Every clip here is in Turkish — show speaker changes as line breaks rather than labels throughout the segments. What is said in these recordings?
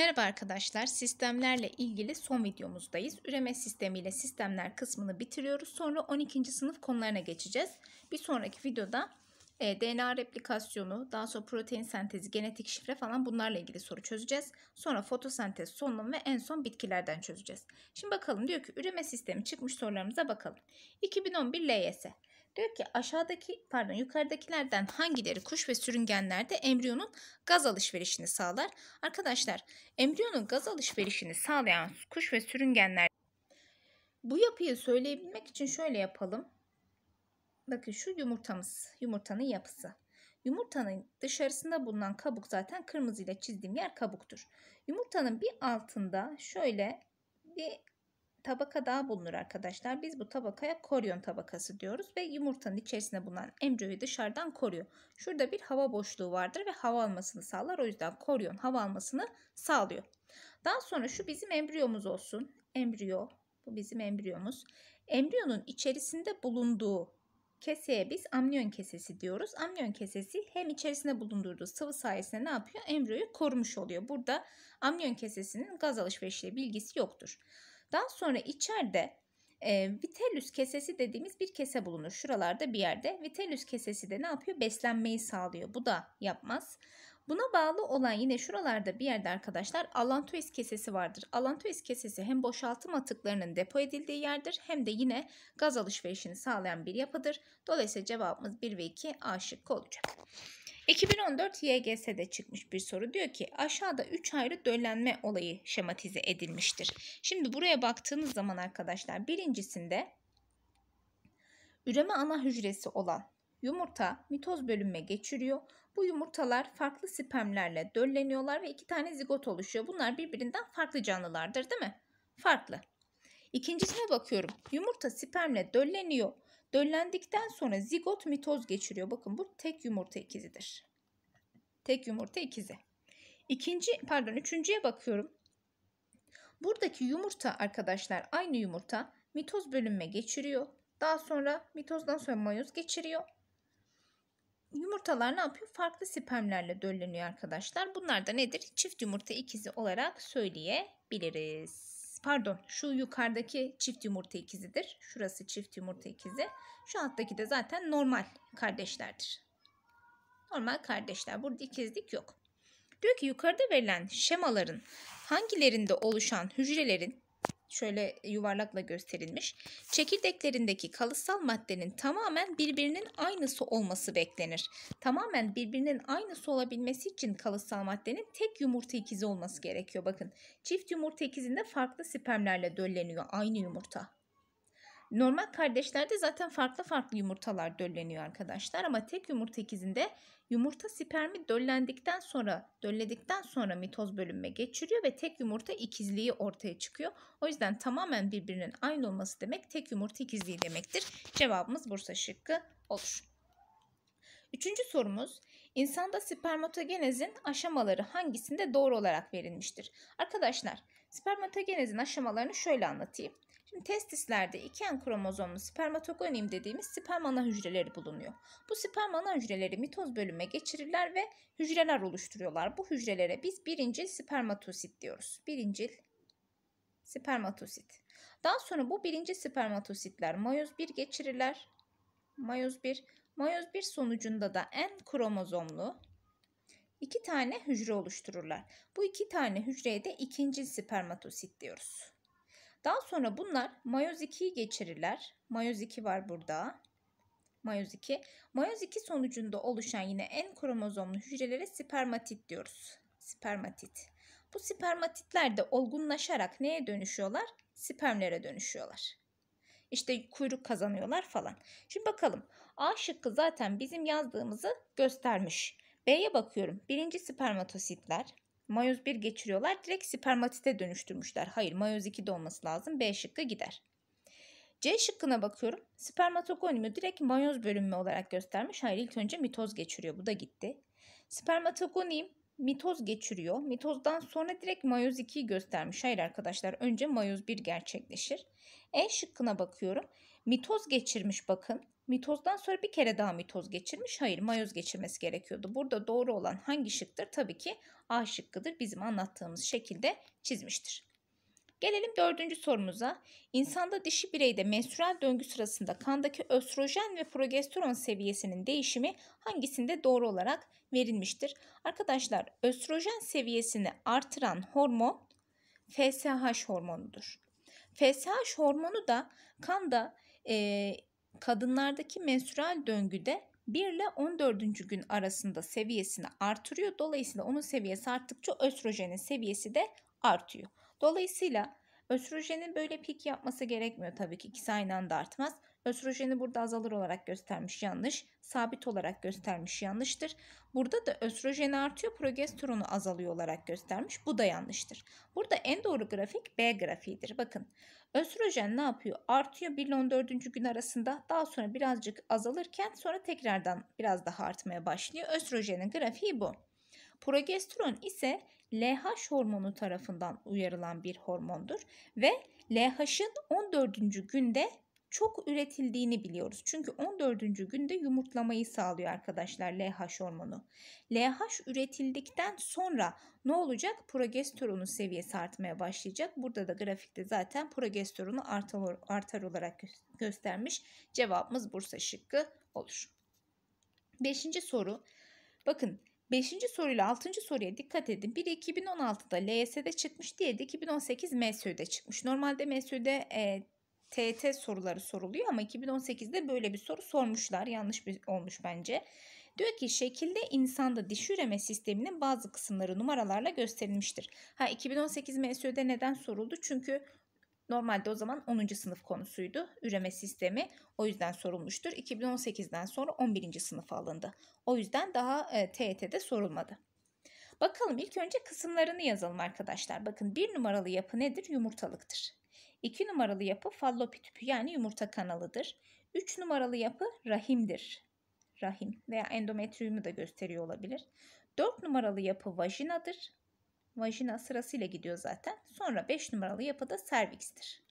Merhaba arkadaşlar, sistemlerle ilgili son videomuzdayız. Üreme sistemiyle sistemler kısmını bitiriyoruz. Sonra 12. sınıf konularına geçeceğiz. Bir sonraki videoda e, DNA replikasyonu, daha sonra protein sentezi, genetik şifre falan bunlarla ilgili soru çözeceğiz. Sonra fotosentez, solunum ve en son bitkilerden çözeceğiz. Şimdi bakalım diyor ki üreme sistemi çıkmış sorularımıza bakalım. 2011 LYS Diyor ki aşağıdaki pardon yukarıdakilerden hangileri kuş ve sürüngenlerde embriyonun gaz alışverişini sağlar? Arkadaşlar embriyonun gaz alışverişini sağlayan kuş ve sürüngenler bu yapıyı söyleyebilmek için şöyle yapalım. Bakın şu yumurtamız, yumurtanın yapısı. Yumurtanın dışarısında bulunan kabuk zaten kırmızıyla çizdiğim yer kabuktur. Yumurtanın bir altında şöyle bir tabaka daha bulunur arkadaşlar. Biz bu tabakaya koryon tabakası diyoruz ve yumurtanın içerisinde bulunan embriyoyu dışarıdan koruyor. Şurada bir hava boşluğu vardır ve hava almasını sağlar. O yüzden koryon hava almasını sağlıyor. Daha sonra şu bizim embriyomuz olsun. Embriyo, bu bizim embriyomuz. Embriyonun içerisinde bulunduğu keseye biz amniyon kesesi diyoruz. Amniyon kesesi hem içerisinde bulundurduğu sıvı sayesinde ne yapıyor? Embriyoyu korumuş oluyor. Burada amniyon kesesinin gaz alışverişiyle bilgisi yoktur. Daha sonra içeride e, vitellus kesesi dediğimiz bir kese bulunur. Şuralarda bir yerde. Vitellus kesesi de ne yapıyor? Beslenmeyi sağlıyor. Bu da yapmaz. Buna bağlı olan yine şuralarda bir yerde arkadaşlar alantois kesesi vardır. Alantois kesesi hem boşaltım atıklarının depo edildiği yerdir hem de yine gaz alışverişini sağlayan bir yapıdır. Dolayısıyla cevabımız 1 ve 2 A şıkkı olacak. 2014 YGS'de çıkmış bir soru. Diyor ki aşağıda 3 ayrı döllenme olayı şematize edilmiştir. Şimdi buraya baktığınız zaman arkadaşlar birincisinde üreme ana hücresi olan yumurta mitoz bölünme geçiriyor. Bu yumurtalar farklı spermlerle dölleniyorlar ve iki tane zigot oluşuyor. Bunlar birbirinden farklı canlılardır değil mi? Farklı. İkincisine bakıyorum. Yumurta spermle dölleniyor. Döllendikten sonra zigot mitoz geçiriyor. Bakın bu tek yumurta ikizidir. Tek yumurta ikizi. İkinci pardon üçüncüye bakıyorum. Buradaki yumurta arkadaşlar aynı yumurta mitoz bölünme geçiriyor. Daha sonra mitozdan sonra mayoz geçiriyor. Yumurtalar ne yapıyor? Farklı spermlerle dölleniyor arkadaşlar. Bunlar da nedir? Çift yumurta ikizi olarak söyleyebiliriz pardon şu yukarıdaki çift yumurta ikizidir. Şurası çift yumurta ikizi. Şu alttaki de zaten normal kardeşlerdir. Normal kardeşler. Burada ikizlik yok. Diyor ki yukarıda verilen şemaların hangilerinde oluşan hücrelerin şöyle yuvarlakla gösterilmiş. Çekirdeklerindeki kalıtsal maddenin tamamen birbirinin aynısı olması beklenir. Tamamen birbirinin aynısı olabilmesi için kalıtsal maddenin tek yumurta ikizi olması gerekiyor. Bakın çift yumurta ikizinde farklı spermlerle dölleniyor aynı yumurta. Normal kardeşlerde zaten farklı farklı yumurtalar dölleniyor arkadaşlar ama tek yumurta ikizinde yumurta spermi döllendikten sonra dölledikten sonra mitoz bölünme geçiriyor ve tek yumurta ikizliği ortaya çıkıyor. O yüzden tamamen birbirinin aynı olması demek tek yumurta ikizliği demektir. Cevabımız Bursa şıkkı olur. Üçüncü sorumuz insanda spermatogenezin aşamaları hangisinde doğru olarak verilmiştir? Arkadaşlar spermatogenezin aşamalarını şöyle anlatayım. Şimdi testislerde iki en kromozomlu spermatogonim dediğimiz sperm ana hücreleri bulunuyor. Bu sperm ana hücreleri mitoz bölüme geçirirler ve hücreler oluşturuyorlar. Bu hücrelere biz birincil spermatosit diyoruz. Birincil spermatosit. Daha sonra bu birinci spermatositler mayoz 1 geçirirler. Mayoz 1. Mayoz 1 sonucunda da en kromozomlu iki tane hücre oluştururlar. Bu iki tane hücreye de ikinci spermatosit diyoruz. Daha sonra bunlar mayoz 2'yi geçirirler. Mayoz 2 var burada. Mayoz 2. Mayoz 2 sonucunda oluşan yine en kromozomlu hücrelere spermatit diyoruz. Spermatit. Bu spermatitler de olgunlaşarak neye dönüşüyorlar? Spermlere dönüşüyorlar. İşte kuyruk kazanıyorlar falan. Şimdi bakalım. A şıkkı zaten bizim yazdığımızı göstermiş. B'ye bakıyorum. Birinci spermatositler mayoz 1 geçiriyorlar. Direkt spermatite dönüştürmüşler. Hayır mayoz 2'de olması lazım. B şıkkı gider. C şıkkına bakıyorum. Spermatogonium'u direkt mayoz bölünme olarak göstermiş. Hayır ilk önce mitoz geçiriyor. Bu da gitti. Spermatogonium mitoz geçiriyor. Mitozdan sonra direkt mayoz 2'yi göstermiş. Hayır arkadaşlar önce mayoz 1 gerçekleşir. E şıkkına bakıyorum. Mitoz geçirmiş bakın. Mitozdan sonra bir kere daha mitoz geçirmiş. Hayır mayoz geçirmesi gerekiyordu. Burada doğru olan hangi şıktır? Tabii ki A şıkkıdır. Bizim anlattığımız şekilde çizmiştir. Gelelim dördüncü sorumuza. İnsanda dişi bireyde menstrual döngü sırasında kandaki östrojen ve progesteron seviyesinin değişimi hangisinde doğru olarak verilmiştir? Arkadaşlar östrojen seviyesini artıran hormon FSH hormonudur. FSH hormonu da kanda e, kadınlardaki menstrual döngüde 1 ile 14. gün arasında seviyesini artırıyor. Dolayısıyla onun seviyesi arttıkça östrojenin seviyesi de artıyor. Dolayısıyla östrojenin böyle pik yapması gerekmiyor tabii ki. İkisi aynı anda artmaz. Östrojeni burada azalır olarak göstermiş yanlış. Sabit olarak göstermiş yanlıştır. Burada da östrojeni artıyor progesteronu azalıyor olarak göstermiş. Bu da yanlıştır. Burada en doğru grafik B grafiğidir. Bakın Östrojen ne yapıyor? Artıyor 1 ile 14. gün arasında daha sonra birazcık azalırken sonra tekrardan biraz daha artmaya başlıyor. Östrojenin grafiği bu. Progesteron ise LH hormonu tarafından uyarılan bir hormondur ve LH'ın 14. günde çok üretildiğini biliyoruz. Çünkü 14. günde yumurtlamayı sağlıyor arkadaşlar LH hormonu. LH üretildikten sonra ne olacak? Progesteronun seviyesi artmaya başlayacak. Burada da grafikte zaten progesteronu artar, artar olarak göstermiş. Cevabımız Bursa şıkkı olur. Beşinci soru. Bakın 5. soruyla 6. soruya dikkat edin. Biri 2016'da LS'de çıkmış, diye, 2018 MSÖ'de çıkmış. Normalde MSÖ'de e, TET soruları soruluyor ama 2018'de böyle bir soru sormuşlar. Yanlış bir olmuş bence. Diyor ki şekilde insanda diş üreme sisteminin bazı kısımları numaralarla gösterilmiştir. Ha 2018 MSÖ'de neden soruldu? Çünkü Normalde o zaman 10. sınıf konusuydu. Üreme sistemi o yüzden sorulmuştur. 2018'den sonra 11. sınıf alındı. O yüzden daha e, TET'de sorulmadı. Bakalım ilk önce kısımlarını yazalım arkadaşlar. Bakın bir numaralı yapı nedir? Yumurtalıktır. 2 numaralı yapı fallopi tüpü yani yumurta kanalıdır. 3 numaralı yapı rahimdir. Rahim veya endometriyumu da gösteriyor olabilir. 4 numaralı yapı vajinadır. Vajina sırasıyla gidiyor zaten. Sonra 5 numaralı yapı da servikstir.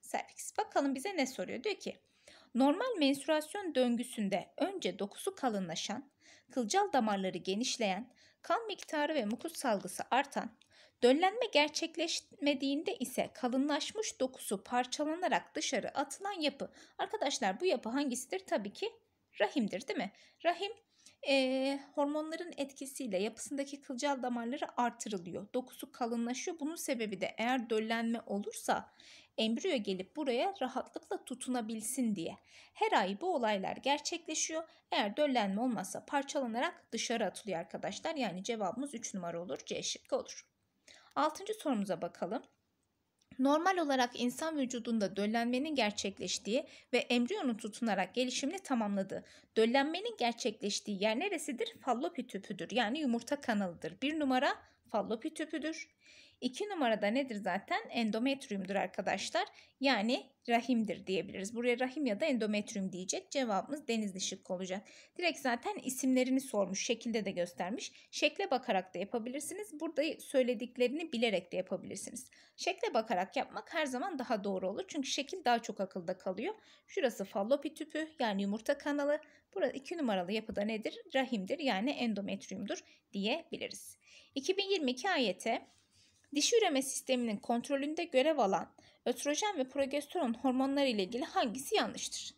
Serviks. Bakalım bize ne soruyor? Diyor ki normal menstruasyon döngüsünde önce dokusu kalınlaşan, kılcal damarları genişleyen, kan miktarı ve mukus salgısı artan, Döllenme gerçekleşmediğinde ise kalınlaşmış dokusu parçalanarak dışarı atılan yapı. Arkadaşlar bu yapı hangisidir? Tabii ki rahimdir değil mi? Rahim e, hormonların etkisiyle yapısındaki kılcal damarları artırılıyor. Dokusu kalınlaşıyor. Bunun sebebi de eğer döllenme olursa embriyo gelip buraya rahatlıkla tutunabilsin diye. Her ay bu olaylar gerçekleşiyor. Eğer döllenme olmazsa parçalanarak dışarı atılıyor arkadaşlar. Yani cevabımız 3 numara olur. C şıkkı olur. Altıncı sorumuza bakalım. Normal olarak insan vücudunda döllenmenin gerçekleştiği ve embriyonun tutunarak gelişimini tamamladığı. Döllenmenin gerçekleştiği yer neresidir? Fallopi tüpüdür. Yani yumurta kanalıdır. Bir numara fallopi tüpüdür. İki numarada nedir zaten? Endometriyumdur arkadaşlar. Yani rahimdir diyebiliriz. Buraya rahim ya da endometriyum diyecek. Cevabımız denizli şık olacak. Direkt zaten isimlerini sormuş. Şekilde de göstermiş. Şekle bakarak da yapabilirsiniz. Burada söylediklerini bilerek de yapabilirsiniz. Şekle bakarak yapmak her zaman daha doğru olur. Çünkü şekil daha çok akılda kalıyor. Şurası fallopi tüpü yani yumurta kanalı. Burası iki numaralı yapıda nedir? Rahimdir yani endometriyumdur diyebiliriz. 2022 ayete Dişi üreme sisteminin kontrolünde görev alan östrojen ve progesteron hormonları ile ilgili hangisi yanlıştır?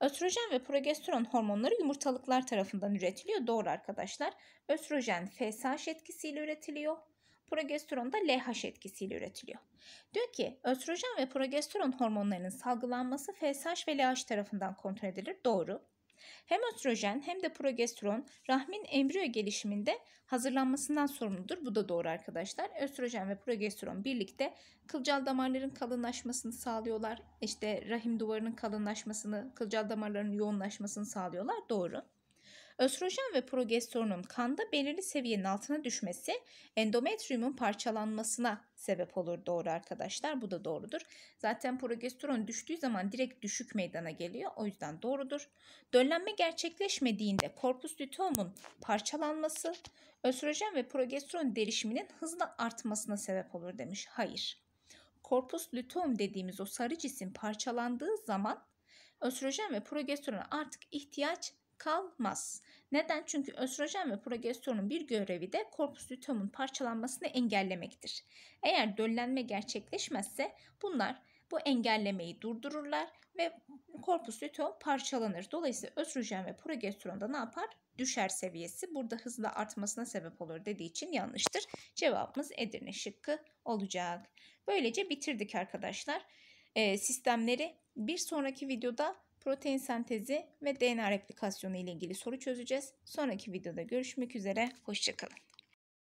Östrojen ve progesteron hormonları yumurtalıklar tarafından üretiliyor. Doğru arkadaşlar. Östrojen FSH etkisiyle üretiliyor. Progesteron da LH etkisiyle üretiliyor. Diyor ki östrojen ve progesteron hormonlarının salgılanması FSH ve LH tarafından kontrol edilir. Doğru. Hem östrojen hem de progesteron rahmin embriyo gelişiminde hazırlanmasından sorumludur. Bu da doğru arkadaşlar. Östrojen ve progesteron birlikte kılcal damarların kalınlaşmasını sağlıyorlar. İşte rahim duvarının kalınlaşmasını, kılcal damarların yoğunlaşmasını sağlıyorlar. Doğru. Östrojen ve progesteronun kanda belirli seviyenin altına düşmesi endometriyumun parçalanmasına sebep olur doğru arkadaşlar. Bu da doğrudur. Zaten progesteron düştüğü zaman direkt düşük meydana geliyor. O yüzden doğrudur. Döllenme gerçekleşmediğinde korpus luteum'un parçalanması östrojen ve progesteron derişiminin hızla artmasına sebep olur demiş. Hayır. Korpus luteum dediğimiz o sarı cisim parçalandığı zaman östrojen ve progesterona artık ihtiyaç kalmaz. Neden? Çünkü östrojen ve progesteronun bir görevi de korpus luteum'un parçalanmasını engellemektir. Eğer döllenme gerçekleşmezse bunlar bu engellemeyi durdururlar ve korpus luteum parçalanır. Dolayısıyla östrojen ve progesteron da ne yapar? Düşer seviyesi. Burada hızla artmasına sebep olur dediği için yanlıştır. Cevabımız Edirne şıkkı olacak. Böylece bitirdik arkadaşlar. E, sistemleri bir sonraki videoda protein sentezi ve DNA replikasyonu ile ilgili soru çözeceğiz. Sonraki videoda görüşmek üzere, hoşçakalın.